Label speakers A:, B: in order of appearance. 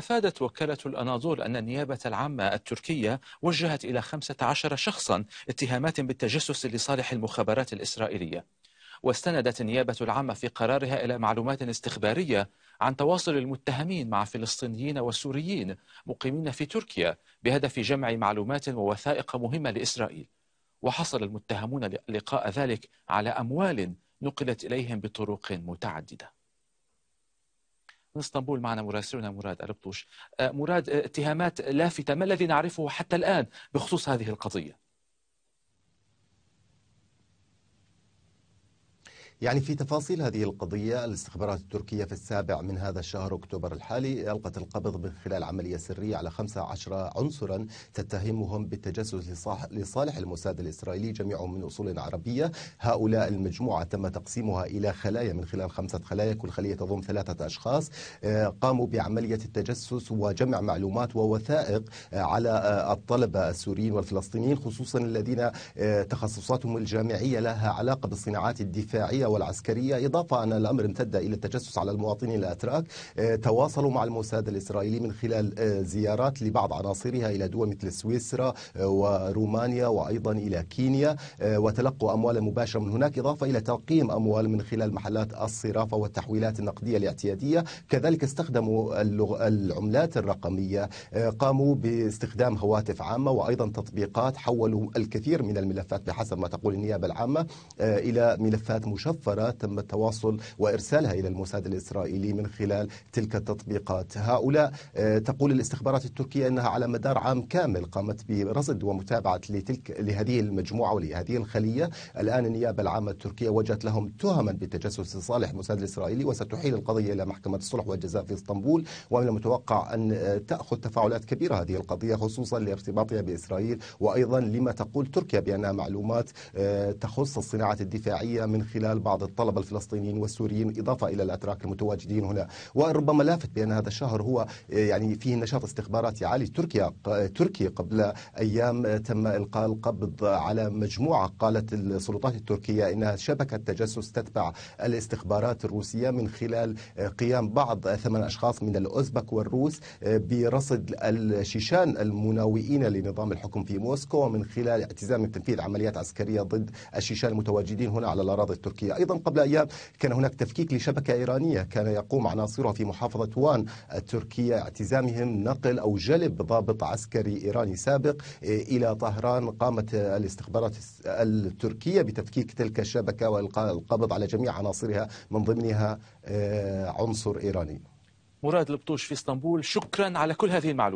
A: أفادت وكالة الأناضول أن النيابة العامة التركية وجهت إلى 15 شخصا اتهامات بالتجسس لصالح المخابرات الإسرائيلية واستندت النيابة العامة في قرارها إلى معلومات استخبارية عن تواصل المتهمين مع فلسطينيين وسوريين مقيمين في تركيا بهدف جمع معلومات ووثائق مهمة لإسرائيل وحصل المتهمون لقاء ذلك على أموال نقلت إليهم بطرق متعددة من اسطنبول معنا مراسلنا مراد أربطوش آه، مراد آه، اتهامات لافتة ما الذي نعرفه حتى الآن
B: بخصوص هذه القضية يعني في تفاصيل هذه القضية الاستخبارات التركية في السابع من هذا الشهر أكتوبر الحالي ألقت القبض من خلال عملية سرية على 15 عنصرا تتهمهم بالتجسس لصالح الموساد الإسرائيلي جميعهم من أصول عربية هؤلاء المجموعة تم تقسيمها إلى خلايا من خلال خمسة خلايا كل خلية تضم ثلاثة أشخاص آه، قاموا بعملية التجسس وجمع معلومات ووثائق آه، على آه، الطلبة السوريين والفلسطينيين خصوصا الذين تخصصاتهم الجامعية لها علاقة بالصناعات الدفاعية والعسكرية إضافة أن الأمر امتد إلى التجسس على المواطنين الأتراك آه، تواصلوا مع الموساد الإسرائيلي من خلال آه، زيارات لبعض عناصرها إلى دول مثل سويسرا آه، ورومانيا وأيضا إلى كينيا وتلقوا أموالا مباشرة من هناك إضافة إلى تقييم أموال من خلال محلات الصرافة والتحويلات النقدية الاعتيادية كذلك استخدموا العملات الرقمية قاموا باستخدام هواتف عامة وأيضا تطبيقات حولوا الكثير من الملفات بحسب ما تقول النيابة العامة إلى ملفات مشفرة مشفرة تم التواصل وإرسالها إلى الموساد الإسرائيلي من خلال تلك التطبيقات هؤلاء آه، تقول الاستخبارات التركية أنها على مدار عام كامل قامت برصد ومتابعة لتلك لهذه المجموعة ولهذه الخلية الآن النيابة العامة التركية وجدت لهم تهما بالتجسس لصالح الموساد الإسرائيلي وستحيل القضية إلى محكمة الصلح والجزاء في اسطنبول ومن المتوقع أن آه، تأخذ تفاعلات كبيرة هذه القضية خصوصا لارتباطها بإسرائيل وأيضا لما تقول تركيا بأنها معلومات آه، تخص الصناعة الدفاعية من خلال بعض بعض الطلبة الفلسطينيين والسوريين إضافة إلى الأتراك المتواجدين هنا وربما لافت بأن هذا الشهر هو آه، يعني فيه نشاط استخباراتي عالي تركيا تركي قبل أيام آه، تم إلقاء القبض على مجموعة قالت السلطات التركية إنها شبكة تجسس تتبع الاستخبارات الروسية من خلال آه، قيام بعض ثمان أشخاص من الأوزبك والروس برصد الشيشان المناوئين لنظام الحكم في موسكو ومن خلال اعتزام تنفيذ عمليات عسكرية ضد الشيشان المتواجدين هنا على الأراضي التركية أيضا قبل أيام كان هناك تفكيك لشبكة إيرانية كان يقوم عناصرها في محافظة وان التركية اعتزامهم نقل أو جلب ضابط عسكري إيراني سابق إلى طهران قامت الاستخبارات التركية بتفكيك تلك الشبكة والقاء القبض على جميع عناصرها من ضمنها آه، عنصر إيراني
A: مراد البطوش في اسطنبول شكرا على كل هذه المعلومات